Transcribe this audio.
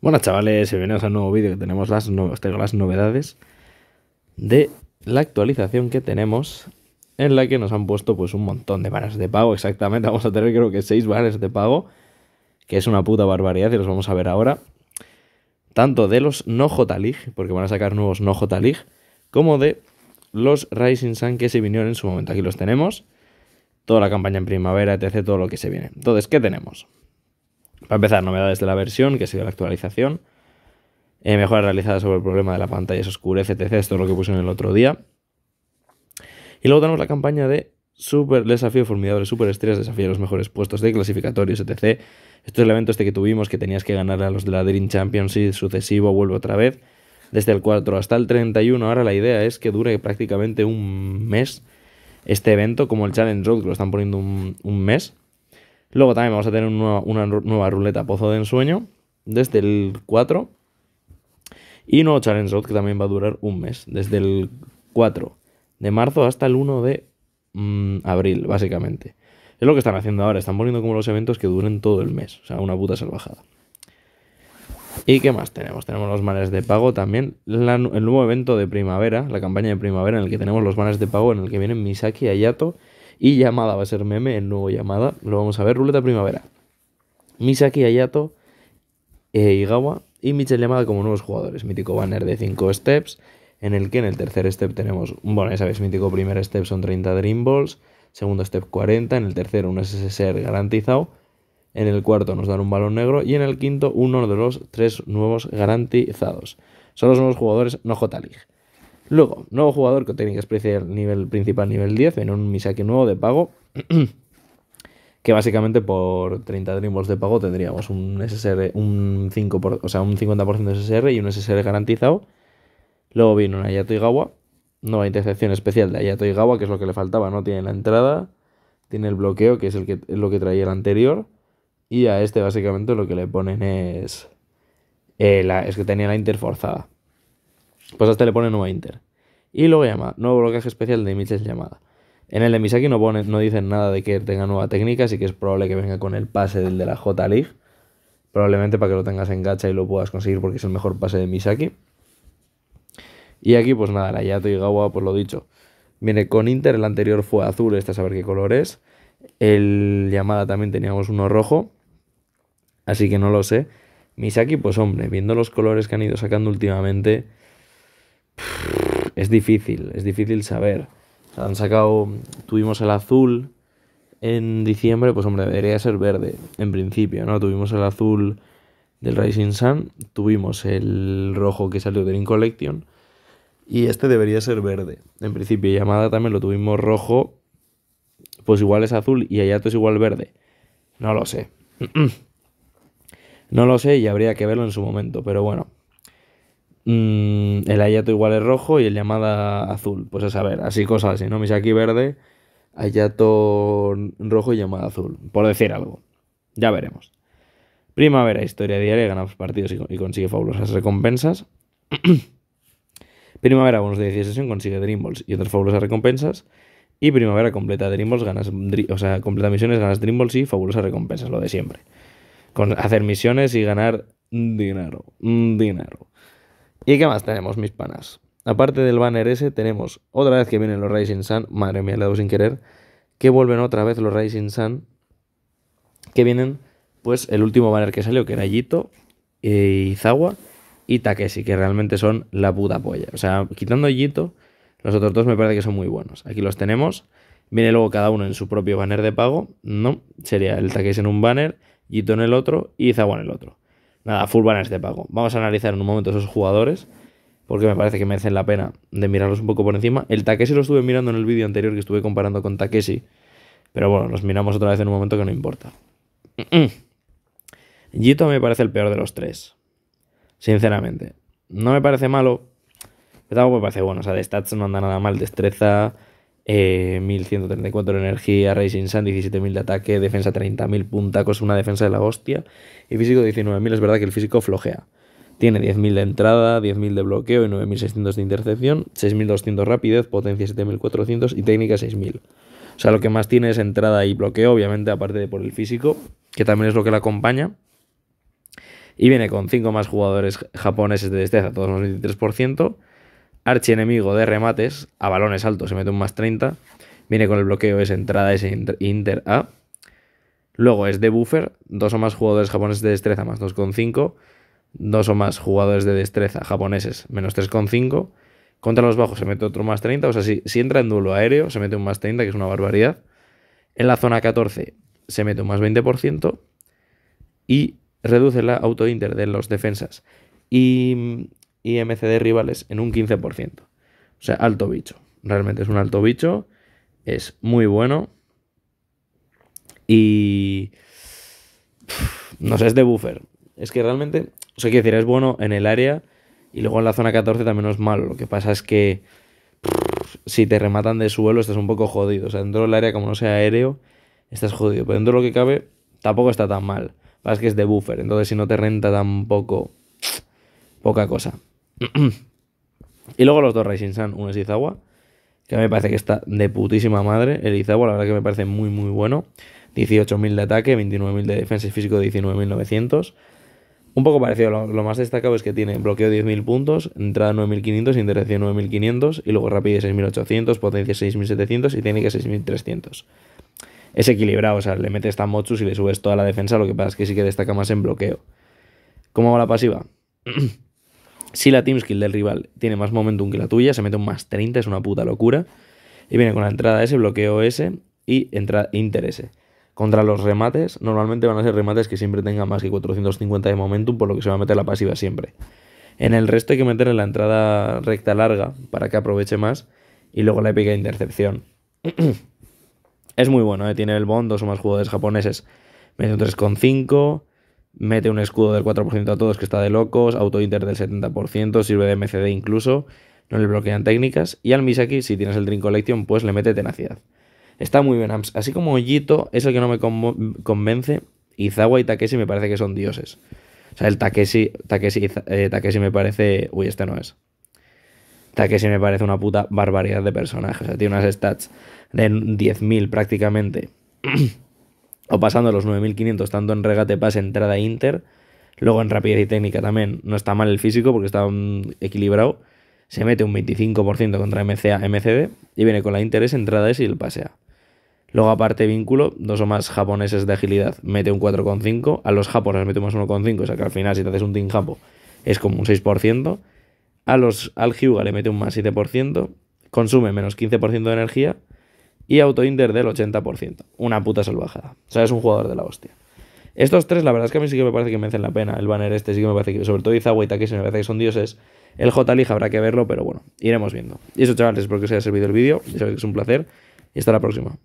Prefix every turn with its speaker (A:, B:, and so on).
A: Buenas chavales, bienvenidos a un nuevo vídeo que tenemos las, nuevas las novedades de la actualización que tenemos en la que nos han puesto pues un montón de bares de pago exactamente, vamos a tener creo que 6 bares de pago, que es una puta barbaridad y los vamos a ver ahora, tanto de los no J League, porque van a sacar nuevos no J League, como de los Rising Sun que se vinieron en su momento, aquí los tenemos, toda la campaña en primavera, etc., todo lo que se viene. Entonces, ¿qué tenemos? Para empezar, novedades de la versión, que ha sido la actualización. Eh, realizada sobre el problema de la pantalla se oscurece, etc. Esto es lo que pusieron el otro día. Y luego tenemos la campaña de Super Desafío Formidable, Super Estrellas, Desafío los mejores puestos de clasificatorios, etc. Esto es el evento este que tuvimos, que tenías que ganar a los de la Dream Championship sucesivo, vuelve otra vez. Desde el 4 hasta el 31, ahora la idea es que dure prácticamente un mes este evento, como el Challenge Road, lo están poniendo un mes. Luego también vamos a tener una, nueva ruleta Pozo de Ensueño, desde el 4. Y nuevo Challenge Road que también va a durar un mes, desde el 4 de marzo hasta el 1 de mm, abril, básicamente. Es lo que están haciendo ahora, están poniendo como los eventos que duren todo el mes, o sea, una puta salvajada. ¿Y qué más tenemos? Tenemos los manes de pago también. el nuevo evento de primavera, la campaña de primavera, en el que tenemos los manes de pago, en el que vienen Misaki, Ayato y llamada va a ser meme, el nuevo llamada. Lo vamos a ver, ruleta primavera. Misaki Ayato, e eh, Igawa y Michel llamada como nuevos jugadores. Mítico banner de 5 steps, en el que en el tercer step tenemos, bueno, ya sabéis, mítico primer step son 30 Dream Balls, segundo step 40, en el tercero un SSR garantizado, en el cuarto nos dan un balón negro y en el quinto uno de los tres nuevos garantizados. Son los nuevos jugadores no J-League. Luego, nuevo jugador con que especial nivel principal nivel 10, en un Misaki nuevo de pago. que básicamente por 30 Dreamballs de pago tendríamos un SSR, un 5 por, sea, un 50% de SSR y un SSR garantizado. Luego viene un Ayato Igawa, nueva intercepción especial de Ayato Igawa, que es lo que le faltaba, no tiene la entrada, tiene el bloqueo, que es el que, lo que traía el anterior, y a este básicamente lo que le ponen es... Eh, la, es que tenía la interforzada. Pues hasta le pone nueva Inter. Y luego llama nuevo bloqueaje especial de Mitchell llamada. En el de Misaki no, pone, no dicen nada de que tenga nueva técnica, así que es probable que venga con el pase del de la J-League. Probablemente para que lo tengas en gacha y lo puedas conseguir porque es el mejor pase de Misaki. Y aquí, pues nada, la Yato y Gawa, pues lo dicho. Viene con Inter, el anterior fue azul, este a saber qué color es. El llamada también teníamos uno rojo, así que no lo sé. Misaki, pues hombre, viendo los colores que han ido sacando últimamente, es difícil, es difícil saber. han sacado, tuvimos el azul en diciembre, pues hombre, debería ser verde, en principio, ¿no? Tuvimos el azul del Rising Sun, tuvimos el rojo que salió de del Collection y este debería ser verde. En principio, llamada también lo tuvimos rojo, pues igual es azul y Hayato es igual verde. No lo sé. No lo sé y habría que verlo en su momento, pero bueno, Mm, el Ayato igual es rojo y el llamada azul. Pues a saber, así cosas así, ¿no? aquí verde, Ayato rojo y Yamada azul. Por decir algo. Ya veremos. Primavera, historia diaria, gana partidos y, consigue fabulosas recompensas. Primavera, bonus de 16 sesión, consigue Dream Balls y otras fabulosas recompensas. Y Primavera completa Dream ganas, o sea, completa misiones, ganas Dream Balls y fabulosas recompensas, lo de siempre. Con hacer misiones y ganar dinero. Dinero. ¿Y qué más tenemos, mis panas? Aparte del banner ese, tenemos otra vez que vienen los Rising Sun. Madre mía, le he dado sin querer. Que vuelven otra vez los Rising Sun. Que vienen, pues, el último banner que salió, que era Yito, Izawa eh, y Takeshi, que realmente son la puta polla. O sea, quitando Yito, los otros dos me parece que son muy buenos. Aquí los tenemos. Viene luego cada uno en su propio banner de pago. No, sería el Takeshi en un banner, Yito en el otro y Izawa en el otro. Nada, full banners de pago. Vamos a analizar en un momento esos jugadores, porque me parece que merecen la pena de mirarlos un poco por encima. El Takeshi lo estuve mirando en el vídeo anterior que estuve comparando con Takeshi, pero bueno, los miramos otra vez en un momento que no importa. yito me parece el peor de los tres, sinceramente. No me parece malo, pero tampoco me parece bueno. O sea, de stats no anda nada mal, destreza 1134 eh, de energía, Racing Sun 17.000 de ataque, defensa 30.000 puntacos, una defensa de la hostia y físico 19.000. Es verdad que el físico flojea. Tiene 10.000 de entrada, 10.000 de bloqueo y 9.600 de intercepción, 6.200 rapidez, potencia 7.400 y técnica 6.000. O sea, lo que más tiene es entrada y bloqueo, obviamente, aparte de por el físico, que también es lo que la acompaña. Y viene con 5 más jugadores japoneses de destreza, todos los 23% enemigo de remates, a balones altos se mete un más 30, viene con el bloqueo, es entrada, es inter A. Luego es de buffer, dos o más jugadores japoneses de destreza más 2,5, dos o más jugadores de destreza japoneses menos 3,5. Contra los bajos se mete otro más 30, o sea, si, si entra en duelo aéreo se mete un más 30, que es una barbaridad. En la zona 14 se mete un más 20% y reduce la auto-inter de los defensas. Y mm, y MCD rivales en un 15%. O sea, alto bicho. Realmente es un alto bicho. Es muy bueno. Y... No sé, es de buffer. Es que realmente, o sea, quiero decir, es bueno en el área y luego en la zona 14 también no es malo. Lo que pasa es que si te rematan de suelo estás un poco jodido. O sea, dentro del área, como no sea aéreo, estás jodido. Pero dentro de lo que cabe, tampoco está tan mal. Pasa es que es de buffer, entonces si no te renta tampoco, poca cosa. y luego los dos Rising Sun, uno es Izawa, que me parece que está de putísima madre. El Izawa, la verdad que me parece muy, muy bueno. 18.000 de ataque, 29.000 de defensa y físico, 19.900. Un poco parecido, lo, más destacado es que tiene bloqueo 10.000 puntos, entrada 9.500, interacción 9.500 y luego rapidez 6.800, potencia 6.700 y técnica 6.300. Es equilibrado, o sea, le metes tan mochus y le subes toda la defensa, lo que pasa es que sí que destaca más en bloqueo. ¿Cómo va la pasiva? Si la team skill del rival tiene más momentum que la tuya, se mete un más 30, es una puta locura. Y viene con la entrada S, bloqueo S y entra Inter S. Contra los remates, normalmente van a ser remates que siempre tengan más que 450 de momentum, por lo que se va a meter la pasiva siempre. En el resto hay que meterle la entrada recta larga para que aproveche más y luego la épica intercepción. es muy bueno, ¿eh? tiene el bond, dos o más jugadores japoneses. un 3,5 mete un escudo del 4% a todos que está de locos, auto-inter del 70%, sirve de MCD incluso, no le bloquean técnicas, y al Misaki, si tienes el Dream Collection, pues le mete tenacidad. Está muy bien, Amps. Así como Yito es el que no me convence, Izawa y Takeshi me parece que son dioses. O sea, el Takeshi, Takeshi, eh, Takeshi me parece... Uy, este no es. Takeshi me parece una puta barbaridad de personaje. O sea, tiene unas stats de 10.000 prácticamente. o pasando los 9.500 tanto en regate, pase, entrada e Inter. Luego en rapidez y técnica también no está mal el físico porque está equilibrado. Se mete un 25% contra MCA, MCD y viene con la Interés, entrada S y el pasea. Luego aparte vínculo, dos o más japoneses de agilidad, mete un 4,5. A los japoneses mete más 1,5, o sea que al final si te haces un team japo es como un 6%. A los, al Hyuga le mete un más 7%, consume menos 15% de energía y inter del 80%. Una puta salvajada. O sea, es un jugador de la hostia. Estos tres, la verdad es que a mí sí que me parece que merecen la pena. El banner este sí que me parece que, sobre todo Izawa y Takeshi, me parece que son dioses. El j habrá que verlo, pero bueno, iremos viendo. Y eso, chavales, espero que os haya servido el vídeo. Ya sabéis que es un placer. Y hasta la próxima.